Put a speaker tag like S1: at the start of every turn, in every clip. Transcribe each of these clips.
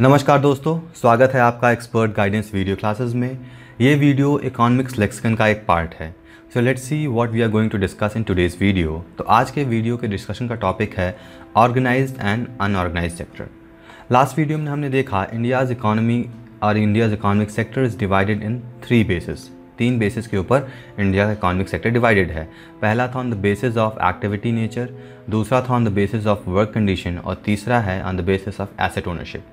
S1: नमस्कार दोस्तों स्वागत है आपका एक्सपर्ट गाइडेंस वीडियो क्लासेस में ये वीडियो इकोनॉमिक्स लेक्सिकन का एक पार्ट है so let's see what we are going to discuss in today's video तो आज के वीडियो के डिस्कशन का टॉपिक है organize and unorganize sector last video में हमने देखा इंडियाज़ इकोनॉमी और India's economic sector is divided in three basis तीन बेसिस के ऊपर इंडिया का इकोनॉमिक सेक्टर डिवाइडेड है पहला था on the basis of activity nature दूसरा था on the basis of work condition और तीसरा है on the basis of asset ownership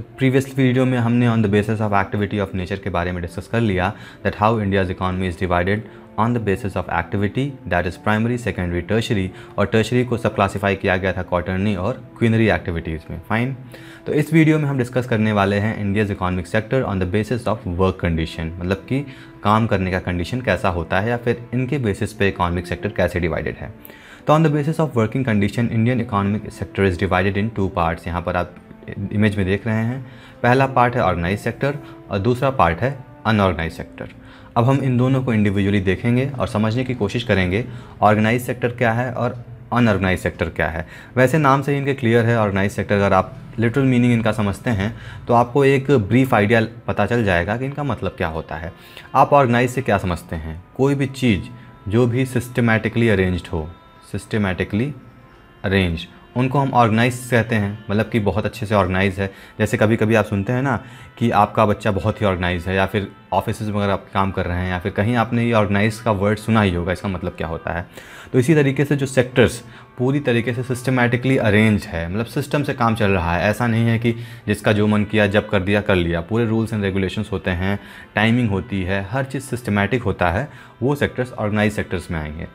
S1: तो प्रीवियस वीडियो में हमने on the basis of activity of nature के बारे में डिस्कस कर लिया that how India's economy is divided on the basis of activity that is primary secondary tertiary और tertiary को सब क्लासीफाई किया गया था कॉटर्नी और क्विनरी एक्टिविटीज़ में फाइन तो इस वीडियो में हम डिस्कस करने वाले हैं India's economic sector on the basis of work condition मतलब कि काम करने का कंडीशन कैसा होता है या फिर इनके बेसिस पे इकोनॉमिक सेक्टर कैसे डिवाइडेड है तो on the basis of working condition Indian economic sector is divided in two parts यहाँ पर आप इमेज में देख रहे हैं पहला पार्ट है ऑर्गेनाइज सेक्टर और दूसरा पार्ट है अनऑर्गेनाइज सेक्टर अब हम इन दोनों को इंडिविजुअली देखेंगे और समझने की कोशिश करेंगे ऑर्गेनाइज सेक्टर क्या है और अनऑर्गेनाइज सेक्टर क्या है वैसे नाम से ही इनके क्लियर है ऑर्गेनाइज सेक्टर अगर आप लिटरल मीनिंग इनका समझते हैं तो आपको एक ब्रीफ आइडिया पता चल जाएगा कि इनका मतलब क्या होता है आप ऑर्गेनाइज से क्या समझते हैं कोई भी चीज़ जो भी सिस्टमेटिकली अरेंज्ड हो सिस्टमेटिकली अरेंज उनको हम ऑर्गेनाइज कहते हैं मतलब कि बहुत अच्छे से ऑर्गेनाइज है जैसे कभी कभी आप सुनते हैं ना कि आपका बच्चा बहुत ही ऑर्गेनाइज है या फिर ऑफिस में अगर आप काम कर रहे हैं या फिर कहीं आपने ये ऑर्गेनाइज का वर्ड सुना ही होगा इसका मतलब क्या होता है तो इसी तरीके से जो सेक्टर्स पूरी तरीके से सिस्टमेटिकली अरेंज है मतलब सिस्टम से काम चल रहा है ऐसा नहीं है कि जिसका जो मन किया जब कर दिया कर लिया पूरे रूल्स एंड रेगुलेशंस होते हैं टाइमिंग होती है हर चीज़ सिस्टमेटिक होता है वो सेक्टर्स ऑर्गेनाइज सेक्टर्स में आएंगे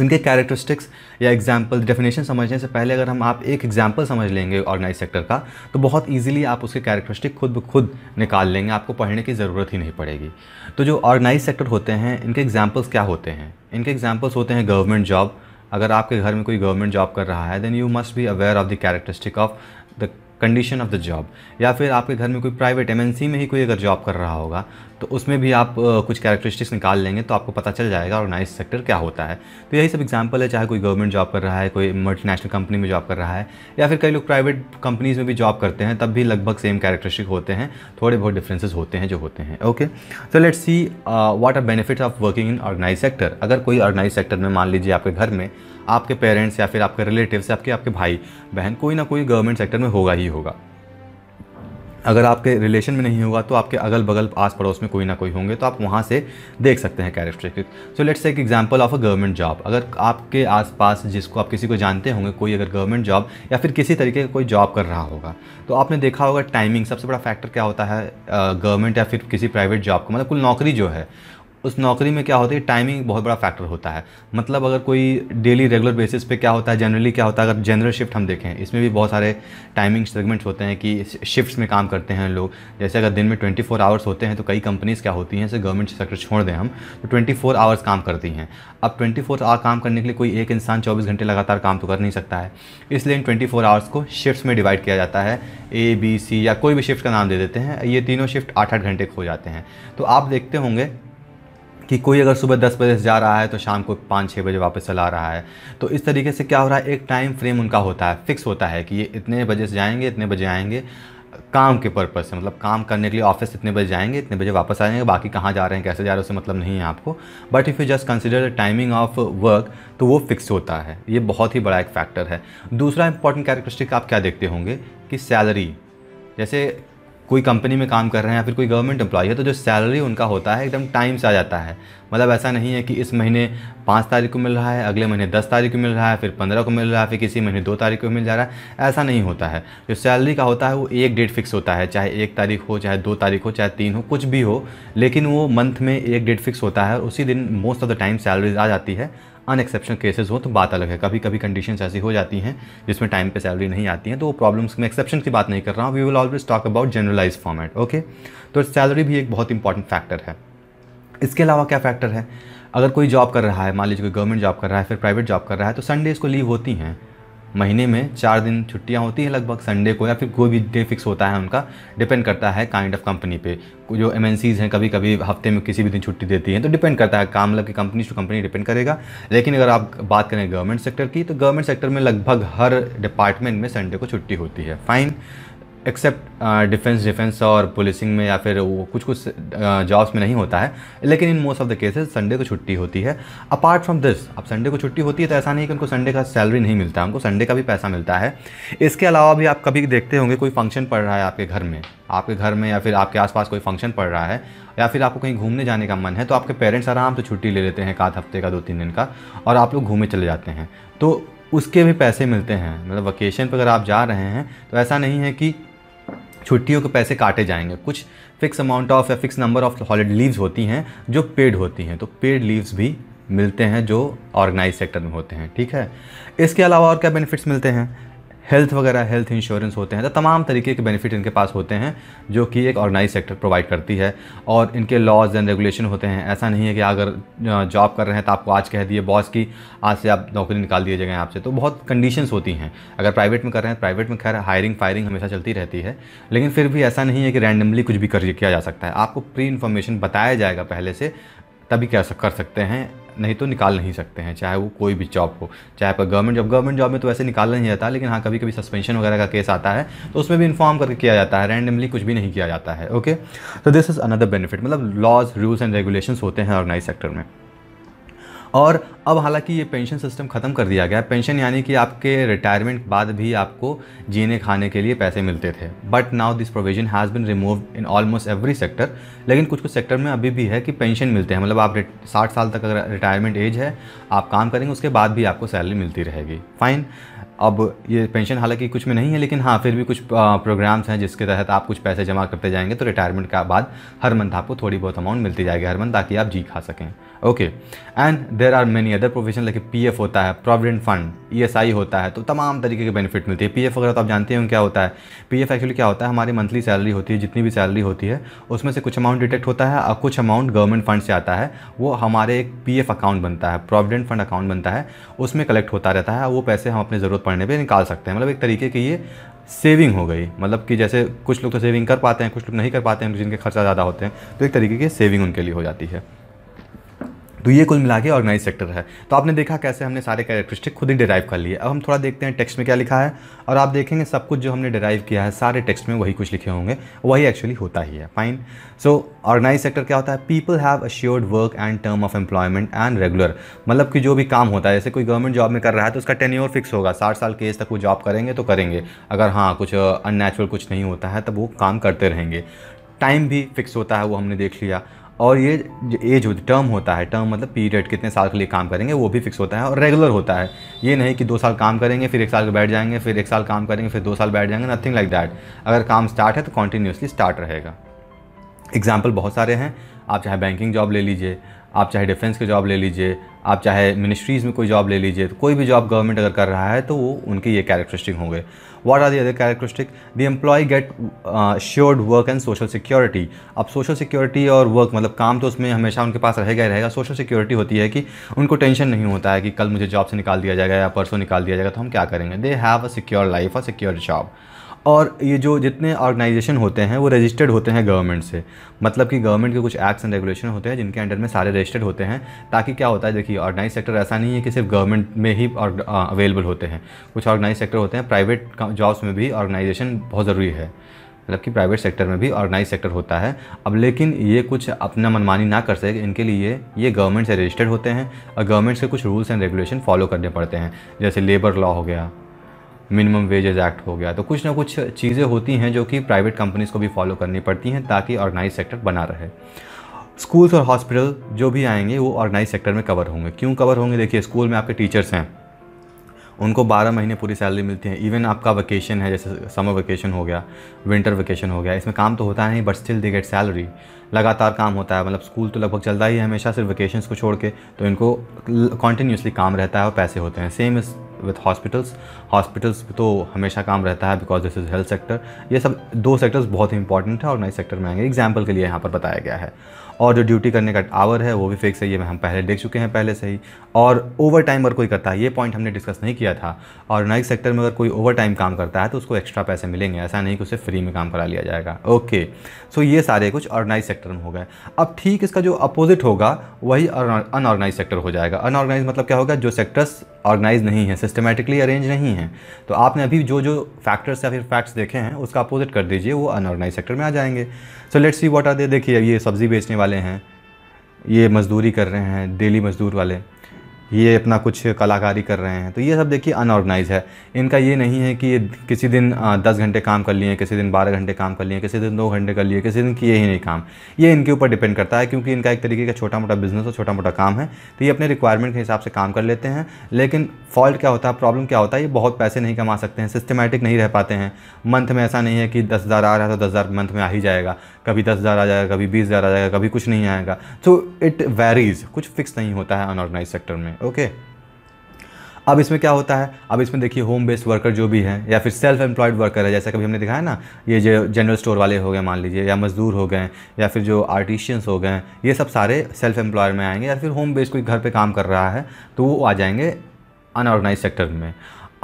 S1: उनके कैरेक्टरिस्टिक्स या एग्जाम्पल डेफिनेशन समझने से पहले अगर हम आप एक एग्जाम्पल समझ लेंगे ऑर्गेनाइज सेक्टर का तो बहुत ईजिली आप उसके कैरेक्टरिस्टिक खुद ब खुद निकाल लेंगे आपको पढ़ने की ज़रूरत ही नहीं पड़ेगी तो जो ऑर्गेनाइज सेक्टर होते हैं इनके एग्जाम्पल्स क्या होते हैं इनके एग्जाम्पल्स होते हैं गवर्नमेंट जॉब अगर आपके घर में कोई गवर्नमेंट जॉब कर रहा है then you must be aware of the characteristic of the condition of the job या फिर आपके घर में कोई प्राइवेट एमएनसी में ही कोई अगर जॉब कर रहा होगा तो उसमें भी आप कुछ कैरेक्टरिस्टिक्स निकाल लेंगे तो आपको पता चल जाएगा नाइस सेक्टर क्या होता है तो यही सब एग्जाम्पल है चाहे कोई गवर्नमेंट जॉब कर रहा है कोई मल्टीनेशनल कंपनी में जॉब कर रहा है या फिर कई लोग प्राइवेट कंपनीज़ में भी जॉब करते हैं तब भी लगभग सेम कैरेक्टरिस्टिक होते हैं थोड़े बहुत डिफ्रेंसेज होते हैं जो होते हैं okay so let's see what are benefits of working in organize sector अगर कोई ऑर्गेनाइज सेक्टर में मान लीजिए आपके घर में आपके पेरेंट्स या फिर आपके रिलेटिव्स या आपके आपके भाई बहन कोई ना कोई गवर्नमेंट सेक्टर में होगा ही होगा अगर आपके रिलेशन में नहीं होगा तो आपके अगल बगल आस पड़ोस में कोई ना कोई होंगे तो आप वहाँ से देख सकते हैं कैरेक्टरिस्टिक सो लेट्स एक example of a government job अगर आपके आसपास जिसको आप किसी को जानते होंगे कोई अगर गवर्नमेंट जॉब या फिर किसी तरीके का कोई जॉब कर रहा होगा तो आपने देखा होगा टाइमिंग सबसे बड़ा फैक्टर क्या होता है गवर्नमेंट या फिर किसी प्राइवेट जॉब का मतलब कुल नौकरी जो है उस नौकरी में क्या होती है टाइमिंग बहुत बड़ा फैक्टर होता है मतलब अगर कोई डेली रेगुलर बेसिस पे क्या होता है जनरली क्या होता है अगर जनरल शिफ्ट हम देखें इसमें भी बहुत सारे टाइमिंग सेगमेंट्स होते हैं कि शिफ्ट्स में काम करते हैं लोग जैसे अगर दिन में ट्वेंटी फोर आवर्स होते हैं तो कई कंपनीज़ क्या होती हैं जैसे गवर्नमेंट सेक्टर छोड़ दें हम तो ट्वेंटी फोर आवर्स काम करती हैं अब ट्वेंटी फोर आवर काम करने के लिए कोई एक इंसान चौबीस घंटे लगातार काम तो कर नहीं सकता है इसलिए इन ट्वेंटी फोर आवर्स को शिफ्ट में डिवाइड किया जाता है ए बी सी या कोई भी शिफ्ट का नाम दे देते हैं ये तीनों शिफ्ट आठ आठ घंटे खो जाते हैं तो आप देखते होंगे कि कोई अगर सुबह दस बजे से जा रहा है तो शाम को पाँच छः बजे वापस चला रहा है तो इस तरीके से क्या हो रहा है एक टाइम फ्रेम उनका होता है फिक्स होता है कि ये इतने बजे से जाएंगे इतने बजे आएंगे काम के पर्पज़ से मतलब काम करने के लिए ऑफिस इतने बजे जाएंगे इतने बजे वापस आ जाएंगे बाकी कहाँ जा रहे हैं कैसे जा रहे हैं उससे मतलब नहीं है आपको but if you just consider the timing of work तो वो फिक्स होता है ये बहुत ही बड़ा एक फैक्टर है दूसरा इंपॉर्टेंट कैरेक्टरिस्टिक आप क्या देखते होंगे कि सैलरी जैसे कोई कंपनी में काम कर रहे हैं या फिर कोई गवर्नमेंट एम्प्लॉई है तो जो सैलरी उनका होता है एकदम टाइम से आ जाता है मतलब ऐसा नहीं है कि इस महीने पाँच तारीख को मिल रहा है अगले महीने दस तारीख को मिल रहा है फिर पंद्रह को मिल रहा है फिर किसी महीने दो तारीख को मिल जा रहा है ऐसा नहीं होता है जो सैलरी का होता है वो एक डेट फिक्स होता है चाहे एक तारीख हो चाहे दो तारीख हो चाहे तीन हो कुछ भी हो लेकिन वो मंथ में एक डेट फिक्स होता है और उसी दिन most of the time salaries आ जाती है अनएक्सेप्शन केसेस हो तो बात अलग है कभी कभी कंडीशंस ऐसी हो जाती हैं जिसमें टाइम पे सैलरी नहीं आती है तो वो प्रॉब्लम्स में एक्सेप्शन की बात नहीं कर रहा हूँ we will always talk about generalize format okay तो सैलरी भी एक बहुत इंपॉर्टेंट फैक्टर है इसके अलावा क्या फैक्टर है अगर कोई जॉब कर रहा है मान लीजिए कोई गवर्नमेंट जॉब कर रहा है फिर प्राइवेट जॉब कर रहा है तो संडेज़ को लीव होती हैं महीने में चार दिन छुट्टियां होती हैं लगभग संडे को या फिर कोई भी डे फिक्स होता है उनका डिपेंड करता है काइंड ऑफ कंपनी पे जो एम हैं कभी कभी हफ्ते में किसी भी दिन छुट्टी देती हैं तो डिपेंड करता है काम लग के कंपनी टू कंपनी डिपेंड करेगा लेकिन अगर आप बात करें गवर्नमेंट सेक्टर की तो गवर्नमेंट सेक्टर में लगभग हर डिपार्टमेंट में संडे को छुट्टी होती है फाइन एक्सेप्ट डिफेंस डिफेंस और पुलिसिंग में या फिर वो कुछ कुछ जॉब्स uh, में नहीं होता है लेकिन in most of the cases Sunday को छुट्टी होती है अपार्ट फ्रॉम दिस अब संडे को छुट्टी होती है तो ऐसा नहीं कि उनको संडे का सैलरी नहीं मिलता है उनको संडे का भी पैसा मिलता है इसके अलावा भी आप कभी देखते होंगे कोई फंक्शन पड़ रहा है आपके घर में आपके घर में या फिर आपके आसपास कोई फंक्शन पड़ रहा है या फिर आपको कहीं घूमने जाने का मन है तो आपके पेरेंट्स आराम से छुट्टी ले लेते हैं एक आध हफ्ते का दो तीन दिन का और आप लोग घूमे चले जाते हैं तो उसके भी पैसे मिलते हैं मतलब वकेशन पर अगर आप जा रहे हैं तो ऐसा नहीं है कि छुट्टियों के पैसे काटे जाएंगे कुछ फिक्स अमाउंट ऑफ या fix number of holiday leaves होती हैं जो पेड होती हैं तो पेड लीव्स भी मिलते हैं जो ऑर्गेनाइज सेक्टर में होते हैं ठीक है इसके अलावा और क्या बेनिफिट्स मिलते हैं हेल्थ वगैरह हेल्थ इंश्योरेंस होते हैं तो तमाम तरीके के बेनिफिट इनके पास होते हैं जो कि एक ऑर्गेनाइज सेक्टर प्रोवाइड करती है और इनके लॉज एंड रेगुलेशन होते हैं ऐसा नहीं है कि अगर जॉब कर रहे हैं तो आपको आज कह दिए बॉस की आज से आप नौकरी निकाल दिए जाएंगे आपसे तो बहुत कंडीशंस होती हैं अगर प्राइवेट में कर रहे हैं प्राइवेट में खैर हायरिंग फायरिंग हमेशा चलती रहती है लेकिन फिर भी ऐसा नहीं है कि रैंडमली कुछ भी कर किया जा सकता है आपको प्री इन्फॉर्मेशन बताया जाएगा पहले से तभी क्या कर सकते हैं नहीं तो निकाल नहीं सकते हैं चाहे वो कोई भी जॉब हो चाहे आपका गवर्नमेंट जॉब गवर्नमेंट जॉब में तो वैसे निकाला नहीं जाता लेकिन हाँ कभी कभी सस्पेंशन वगैरह का केस आता है तो उसमें भी इन्फॉर्म करके किया जाता है रैंडमली कुछ भी नहीं किया जाता है ओके तो दिस इज़ अनदर बेनिफिट मतलब लॉज रूल्स एंड रेगुलेशन होते हैं ऑर्गेनाइज सेक्टर में और अब हालांकि ये पेंशन सिस्टम ख़त्म कर दिया गया पेंशन यानी कि आपके रिटायरमेंट बाद भी आपको जीने खाने के लिए पैसे मिलते थे but now this provision has been remove in almost every sector लेकिन कुछ कुछ सेक्टर में अभी भी है कि पेंशन मिलते हैं मतलब आप साठ साल तक अगर रिटायरमेंट एज है आप काम करेंगे उसके बाद भी आपको सैलरी मिलती रहेगी फाइन अब ये पेंशन हालांकि कुछ में नहीं है लेकिन हाँ फिर भी कुछ प्रोग्राम्स हैं जिसके तहत आप कुछ पैसे जमा करते जाएंगे तो रिटायरमेंट के बाद हर मंथ आपको थोड़ी बहुत अमाउंट मिलती जाएगी हर मंथ ताकि आप जी खा सकें okay and there are many other profession लेकिन पी एफ होता है provident fund E S I होता है तो तमाम तरीके के बेनिफिट मिलती है पी एफ वगैरह तो आप जानते हैं क्या होता है पी एफ एक्चुअली क्या होता है हमारी मंथली सैलरी होती है जितनी भी सैलरी होती है उसमें से कुछ अमाउंट डिटेक्ट होता है और कुछ अमाउंट गवर्नमेंट फंड से आता है वो हमारे एक पी एफ अकाउंट बनता है प्रोविडेंट फंड अकाउंट बनता है उसमें कलेक्ट होता रहता है वो पैसे हम अपने ज़रूरत पड़ने पर निकाल सकते हैं मतलब एक तरीके की ये सेविंग हो गई मतलब कि जैसे कुछ लोग तो सेविंग कर पाते हैं कुछ लोग नहीं कर पाते हैं जिनके खर्चा ज़्यादा होते हैं तो एक तरीके की सेविंग उनके लिए हो जाती है तो ये कुल मिला के ऑर्गेनाइज सेक्टर है तो आपने देखा कैसे हमने सारे कैरेक्टरिस्टिक खुद ही डिराइव कर लिए अब हम थोड़ा देखते हैं टेक्स्ट में क्या लिखा है और आप देखेंगे सब कुछ जो हमने डिराइव किया है सारे टेक्स्ट में वही कुछ लिखे होंगे वही एक्चुअली होता ही है फाइन सो ऑर्गेनाइज सेक्टर क्या होता है people have assured work and term of employment and regular मतलब कि जो भी काम होता है जैसे कोई गवर्नमेंट जॉब में कर रहा है तो उसका टेन्योर फिक्स होगा साठ साल के एज तक वो जॉब करेंगे तो करेंगे अगर हाँ कुछ अननेचुरल uh, कुछ नहीं होता है तब वो काम करते रहेंगे टाइम भी फिक्स होता है वो हमने देख लिया और ये एज होती टर्म होता है टर्म मतलब पीरियड कितने साल के लिए काम करेंगे वो भी फिक्स होता है और रेगुलर होता है ये नहीं कि दो साल काम करेंगे फिर एक साल बैठ जाएंगे फिर एक साल काम करेंगे फिर दो साल बैठ जाएंगे नथिंग लाइक दैट अगर काम स्टार्ट है तो कॉन्टीन्यूसली स्टार्ट रहेगा एग्जाम्पल बहुत सारे हैं आप चाहे बैंकिंग जॉब ले लीजिए आप चाहे डिफेंस के जॉब ले लीजिए आप चाहे मिनिस्ट्रीज़ में कोई जॉब ले लीजिए तो कोई भी जॉब गवर्नमेंट अगर कर रहा है तो वो उनके ये कैरेक्टरिस्टिक होंगे what are the other characteristic the employ get assured work and social security अब सोशल सिक्योरिटी और वर्क मतलब काम तो उसमें हमेशा उनके पास रहेगा ही रहेगा सोशल सिक्योरिटी होती है कि उनको टेंशन नहीं होता है कि कल मुझे जॉब से निकाल दिया जाएगा या परसों निकाल दिया जाएगा तो हम क्या करेंगे they have a secure life a secure job और ये जो जितने ऑर्गेनाइजेशन होते हैं वो रजिस्टर्ड होते हैं गवर्नमेंट से मतलब कि गवर्नमेंट के कुछ एक्ट्स एंड रेगुलेशन होते हैं जिनके अंडर में सारे रजिस्टर्ड होते हैं ताकि क्या होता है देखिए ऑर्गेनाइज सेक्टर ऐसा नहीं है कि सिर्फ गवर्नमेंट में ही अवेलेबल होते हैं कुछ ऑर्गेनाइज सेक्टर होते हैं प्राइवेट जॉब्स में भी ऑर्गेनाइजेशन बहुत ज़रूरी है मतलब कि प्राइवेट सेक्टर में भी ऑर्गेनाइज सेक्टर होता है अब लेकिन ये कुछ अपना मनमानी ना कर सके इनके लिए ये गवर्नमेंट से रजिस्टर्ड होते हैं और गवर्नमेंट से कुछ रूल्स एंड रेगुलेशन फॉलो करने पड़ते हैं जैसे लेबर लॉ हो गया मिनिमम वेजेज एक्ट हो गया तो कुछ ना कुछ चीज़ें होती हैं जो कि प्राइवेट कंपनीज़ को भी फॉलो करनी पड़ती हैं ताकि ऑर्गेनाइज सेक्टर बना रहे स्कूल्स और हॉस्पिटल जो भी आएंगे वो ऑर्गेनाइज सेक्टर में कवर होंगे क्यों कवर होंगे देखिए स्कूल में आपके टीचर्स हैं उनको 12 महीने पूरी सैलरी मिलती है इवन आपका वेकेशन है जैसे समर वेकेशन हो गया विंटर वेकेशन हो गया इसमें काम तो होता नहीं but still they get salary लगातार काम होता है मतलब स्कूल तो लगभग चलता ही है हमेशा सिर्फ वेकेशंस को छोड़ के तो इनको कॉन्टीन्यूसली काम रहता है और पैसे होते हैं सेम इस विथ हॉस्पिटल्स हॉस्पिटल्स तो हमेशा काम रहता है because this is health sector ये सब दो सेक्टर्स बहुत ही इंपॉर्टेंट है और नए सेक्टर में आएंगे एग्जाम्पल के लिए यहाँ पर बताया गया है और जो ड्यूटी करने का आवर है वो भी फिक्स है ये हम पहले देख चुके हैं पहले से ही और ओवर टाइम अगर कोई करता है ये पॉइंट हमने डिस्कस नहीं किया था और नए सेक्टर में अगर कोई ओवर टाइम काम करता है तो उसको एक्स्ट्रा पैसे मिलेंगे ऐसा नहीं कि उसे फ्री में काम करा लिया जाएगा ओके सो ये सारे कुछ ऑर्गेनाइज सेक्टर में हो गए अब ठीक इसका जो अपोजिट होगा वही अनऑर्गेनाइज सेक्टर हो जाएगा अनऑर्गेनाइज मतलब क्या होगा जो सेक्टर्स ऑर्गेनाइज नहीं है सिस्टमेटिकली अरेंज नहीं है तो आपने अभी जो जो फैक्टर्स या फिर फैक्ट्स देखे हैं उसका अपोजिट कर दीजिए वो अनऑर्गेनाइज सेक्टर में आ जाएंगे so let's see what are they देखिए ये सब्ज़ी बेचने वाले हैं ये मज़दूरी कर रहे हैं डेली मज़दूर वाले ये अपना कुछ कलाकारी कर रहे हैं तो ये सब देखिए अनऑर्गेनाइज है इनका ये नहीं है कि ये किसी दिन दस घंटे काम कर लिए किसी दिन बारह घंटे काम कर लिए किसी दिन दो घंटे कर लिए किसी दिन किए ही नहीं काम ये इनके ऊपर डिपेंड करता है क्योंकि इनका एक तरीके का छोटा मोटा बिजनेस और छोटा मोटा काम है तो ये अपने रिक्वायरमेंट के हिसाब से काम कर लेते हैं लेकिन फॉल्ट क्या होता है प्रॉब्लम क्या होता है ये बहुत पैसे नहीं कमा सकते हैं सिस्टमेटिक नहीं रह पाते हैं मंथ में ऐसा नहीं है कि दस हज़ार आ रहा है तो दस हज़ार मंथ में आ ही जाएगा कभी दस हज़ार आ जाएगा कभी बीस हज़ार आ जाएगा कभी कुछ नहीं आएगा तो इट वेरीज़ कुछ फिक्स नहीं होता है अनऑर्गेनाइज सेक्टर में ओके अब इसमें क्या होता है अब इसमें देखिए होम बेस्ड वर्कर जो भी हैं या फिर सेल्फ एम्प्लॉयड वर्कर है जैसा कभी हमने दिखाया ना ये जो जनरल स्टोर वाले हो गए मान लीजिए या मज़दूर हो गए या फिर जो आर्टिशियंस हो गए ये सब सारे सेल्फ एम्प्लॉय में आएंगे या फिर होम बेस्ड कोई घर पर काम कर रहा है तो वो आ जाएंगे अनऑर्गेनाइज सेक्टर में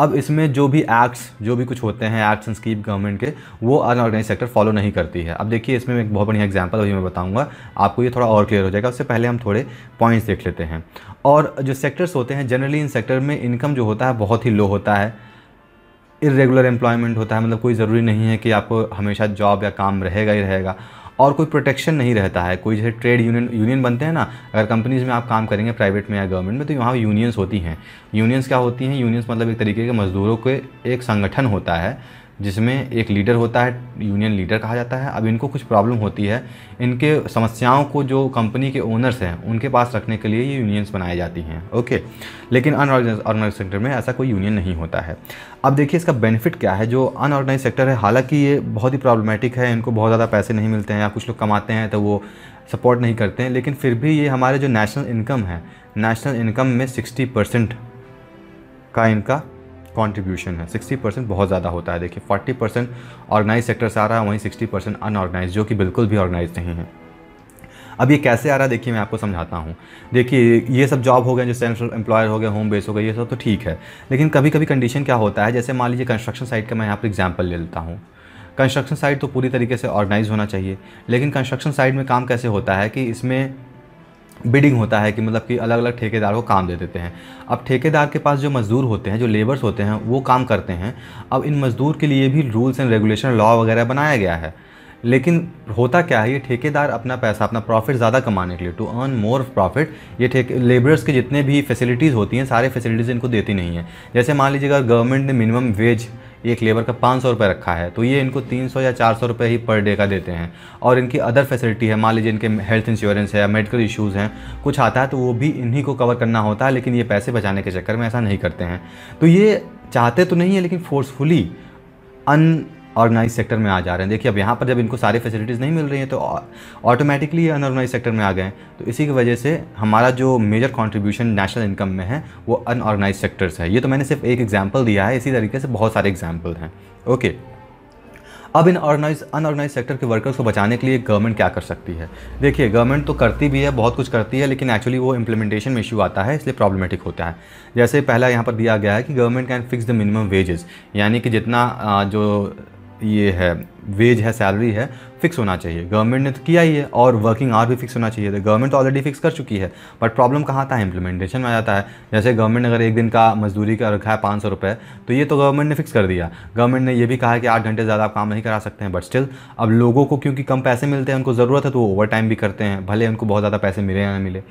S1: अब इसमें जो भी एक्ट्स जो भी कुछ होते हैं एक्ट्स एंड गवर्नमेंट के वो अनऑर्गेनाइज सेक्टर फॉलो नहीं करती है अब देखिए इसमें एक बहुत बढ़िया एग्जाम्पल अभी मैं बताऊँगा आपको ये थोड़ा और क्लियर हो जाएगा उससे पहले हम थोड़े पॉइंट्स देख लेते हैं और जो सेक्टर्स होते हैं जनरली इन सेक्टर में इनकम जो होता है बहुत ही लो होता है इरेगुलर एम्प्लॉयमेंट होता है मतलब कोई ज़रूरी नहीं है कि आपको हमेशा जॉब या काम रहेगा ही रहेगा और कोई प्रोटेक्शन नहीं रहता है कोई जैसे ट्रेड यूनियन यूनियन बनते हैं ना अगर कंपनीज़ में आप काम करेंगे प्राइवेट में या गवर्नमेंट में तो यहाँ यूनियंस होती हैं यूनियंस क्या होती हैं यूनियंस मतलब एक तरीके के मज़दूरों के एक संगठन होता है जिसमें एक लीडर होता है यूनियन लीडर कहा जाता है अब इनको कुछ प्रॉब्लम होती है इनके समस्याओं को जो कंपनी के ओनर्स हैं उनके पास रखने के लिए ये यूनियंस बनाई जाती हैं ओके लेकिन अनऑर्गेनाइज सेक्टर में ऐसा कोई यूनियन नहीं होता है अब देखिए इसका बेनिफिट क्या है जो अनऑर्गेनाइज सेक्टर है हालांकि ये बहुत ही प्रॉब्लमेटिक है इनको बहुत ज़्यादा पैसे नहीं मिलते हैं या कुछ लोग कमाते हैं तो वो सपोर्ट नहीं करते हैं लेकिन फिर भी ये हमारे जो नेशनल इनकम है नेशनल इनकम में सिक्सटी परसेंट का इनका कॉन्ट्रीब्यूशन है सिक्सटी परसेंट बहुत ज़्यादा होता है देखिए फोर्टी परसेंट ऑर्गेनाइज सेक्टर्स आ रहा है वहीं सिक्सटी परसेंट अनऑर्गेनाइज जो कि बिल्कुल भी ऑर्गेनाइज नहीं है अब ये कैसे आ रहा है देखिए मैं आपको समझाता हूँ देखिए ये सब जॉब हो गए जो सेल्फ एम्प्लॉयर हो गए होम बेस हो गए ये सब तो ठीक है लेकिन कभी कभी कंडीशन क्या होता है जैसे मान लीजिए कंस्ट्रक्शन साइट का मैं यहाँ पर एग्जाम्पल ले लेता हूँ कंस्ट्रक्शन साइट तो पूरी तरीके से ऑर्गेनाइज होना चाहिए लेकिन कंस्ट्रक्शन साइट में काम कैसे होता है कि इसमें बिडिंग होता है कि मतलब कि अलग अलग ठेकेदार को काम दे देते हैं अब ठेकेदार के पास जो मज़दूर होते हैं जो लेबर्स होते हैं वो काम करते हैं अब इन मज़दूर के लिए भी रूल्स एंड रेगुलेशन लॉ वगैरह बनाया गया है लेकिन होता क्या है ये ठेकेदार अपना पैसा अपना प्रॉफिट ज़्यादा कमाने के लिए टू अर्न मोर प्रॉफिट ये ठेके लेबर्स के जितने भी फैसिलिटीज़ होती हैं सारे फैसिलिटीज़ इनको देती नहीं है जैसे मान लीजिए अगर गवर्नमेंट ने मिनिमम वेज एक लेबर का पाँच सौ रुपये रखा है तो ये इनको तीन सौ या चार सौ रुपये ही पर डे का देते हैं और इनकी अदर फैसिलिटी है मान लीजिए इनके हेल्थ इंश्योरेंस है या मेडिकल इशूज़ हैं कुछ आता है तो वो भी इन्हीं को कवर करना होता है लेकिन ये पैसे बचाने के चक्कर में ऐसा नहीं करते हैं तो ये चाहते तो नहीं है लेकिन फोर्सफुली अन ऑर्गेनाइज सेक्टर में आ जा रहे हैं देखिए अब यहाँ पर जब इनको सारी फैसिलिटीज़ नहीं मिल रही हैं तो ऑटोमेटिकली ये अनऑर्गेनाइज सेक्टर में आ गए तो इसी की वजह से हमारा जो मेजर कंट्रीब्यूशन नेशनल इनकम में है वो अनऑर्गेनाइज सेक्टर्स है ये तो मैंने सिर्फ एक एग्जाम्पल दिया है इसी तरीके से बहुत सारे एग्जाम्पल हैं ओके अब इन ऑर्गेनाइज अनऑर्गेनाइज सेक्टर के वर्कर्स को बचाने के लिए गवर्नमेंट क्या कर सकती है देखिए गवर्नमेंट तो करती भी है बहुत कुछ करती है लेकिन एक्चुअली वो इंप्लीमेंटेशन में इशू आता है इसलिए प्रॉब्लमेटिक होता है जैसे पहला यहाँ पर दिया गया है कि government can fix the minimum wages यानी कि जितना जो ये है वेज है सैलरी है फिक्स होना चाहिए गवर्नमेंट ने तो किया ही है और वर्किंग आवर भी फिक्स होना चाहिए तो गवर्नमेंट तो ऑलरेडी फिक्स कर चुकी है बट प्रॉब्लम कहाँ आता है इंप्लीमेंटेशन में आता जाता है जैसे गवर्नमेंट अगर एक दिन का मजदूरी का रखा है पाँच सौ रुपये तो ये तो गवर्नमेंट ने फिक्स कर दिया गवर्नमेंट ने यह भी कहा कि आठ घंटे ज़्यादा आप काम नहीं करा सकते हैं बट स्टिल अब लोगों को क्योंकि कम पैसे मिलते हैं उनको ज़रूरत है तो वो ओवर टाइम भी करते हैं भले उनको बहुत ज़्यादा पैसे मिले या ना मिले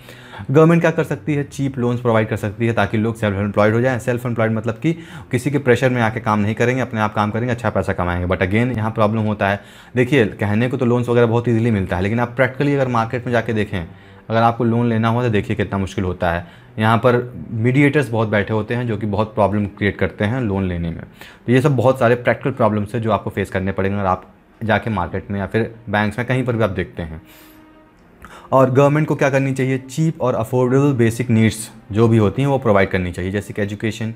S1: गवर्नमेंट क्या कर सकती है चीप लोन्स प्रोवाइड कर सकती है ताकि लोग सेल्फ एम्प्लॉयड हो जाएं सेल्फ एम्प्लॉयड मतलब कि किसी के प्रेशर में आके काम नहीं करेंगे अपने आप काम करेंगे अच्छा पैसा कमाएंगे बट अगेन यहाँ प्रॉब्लम होता है देखिए कहने को तो लोन्स वगैरह बहुत ईजिली मिलता है लेकिन आप प्रैक्टिकली अगर मार्केट में जाके देखें अगर आपको लोन लेना हो तो देखिए कितना मुश्किल होता है यहाँ पर मीडिएटर्स बहुत बैठे होते हैं जो कि बहुत प्रॉब्लम क्रिएट करते हैं लोन लेने में तो ये सब बहुत सारे प्रैक्टिकल प्रॉब्लम्स हैं जो आपको फेस करने पड़ेंगे अगर आप जाके मार्केट में या फिर बैंक्स में कहीं पर भी आप देखते हैं और गवर्नमेंट को क्या करनी चाहिए चीप और अफोर्डेबल बेसिक नीड्स जो भी होती हैं वो प्रोवाइड करनी चाहिए जैसे कि एजुकेशन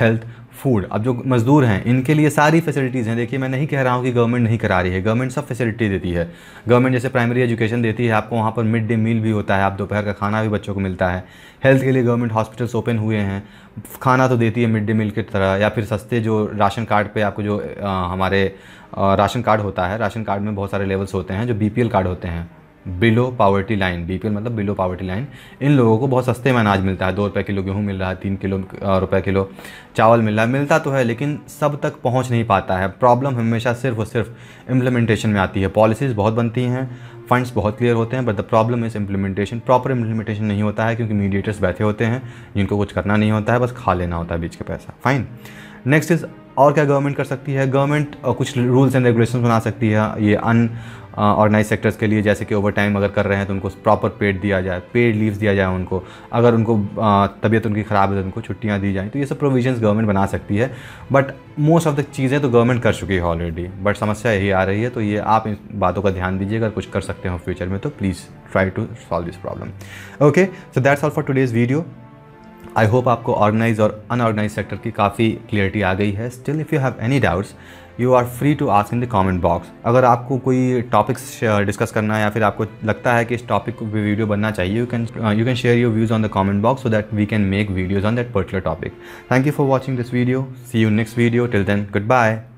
S1: हेल्थ फूड अब जो मज़दूर हैं इनके लिए सारी फैसिलिटीज़ हैं देखिए मैं नहीं कह रहा हूँ कि गवर्नमेंट नहीं करा रही है गवर्नमेंट सब फैसिलिटी देती है गवर्नमेंट जैसे प्राइमरी एजुकेशन देती है आपको वहाँ पर मिड डे मील भी होता है आप दोपहर का खाना भी बच्चों को मिलता है हेल्थ के लिए गवर्नमेंट हॉस्पिटल्स ओपन हुए हैं खाना तो देती है मिड डे मील की तरह या फिर सस्ते जो राशन कार्ड पर आपको जो आ, हमारे आ, राशन कार्ड होता है राशन कार्ड में बहुत सारे लेवल्स होते हैं जो बी कार्ड होते हैं बिलो पावर्टी लाइन बी मतलब बिलो पावर्टी लाइन इन लोगों को बहुत सस्ते में अनाज मिलता है दो रुपये किलो गेहूँ मिल रहा है तीन किलो रुपये किलो चावल मिल रहा है मिलता तो है लेकिन सब तक पहुँच नहीं पाता है प्रॉब्लम हमेशा सिर्फ और सिर्फ इम्प्लीमेंटेशन में आती है पॉलिसीज़ बहुत बनती हैं फंड्स बहुत क्लियर होते हैं but the problem is implementation proper implementation नहीं होता है क्योंकि मीडिएटर्स बैठे होते हैं जिनको कुछ करना नहीं होता है बस खा लेना होता है बीच का पैसा फाइन नेक्स्ट इज़ और क्या गवर्नमेंट कर सकती है गवर्नमेंट कुछ रूल्स एंड रेगुलेशन बना सकती है ये अन ऑर्गेनाइज सेक्टर्स के लिए जैसे कि ओवर टाइम अगर कर रहे हैं तो उनको प्रॉपर पेड दिया जाए पेड लीव्स दिया जाए उनको अगर उनको तबीयत उनकी ख़राब है तो उनको छुट्टियाँ दी जाएँ तो ये सब प्रोविजंस गवर्नमेंट बना सकती है बट मोस्ट ऑफ द चीज़ें तो गवर्नमेंट कर चुकी है ऑलरेडी बट समस्या यही आ रही है तो ये आप इन बातों का ध्यान दीजिए अगर कुछ कर सकते हो फ्यूचर में तो please try to solve this problem okay so that's all for today's video I hope आपको ऑर्गेनाइज और अनऑर्गेनाइज सेक्टर की काफ़ी क्लियरिटी आ गई है still if you have any doubts you are free to ask in the comment box अगर आपको कोई टॉपिक्स डिस्कस uh, करना है या फिर आपको लगता है कि इस टॉपिक को वीडियो बनना चाहिए you can you can share your views on the comment box so that we can make videos on that particular topic thank you for watching this video see you next video till then good bye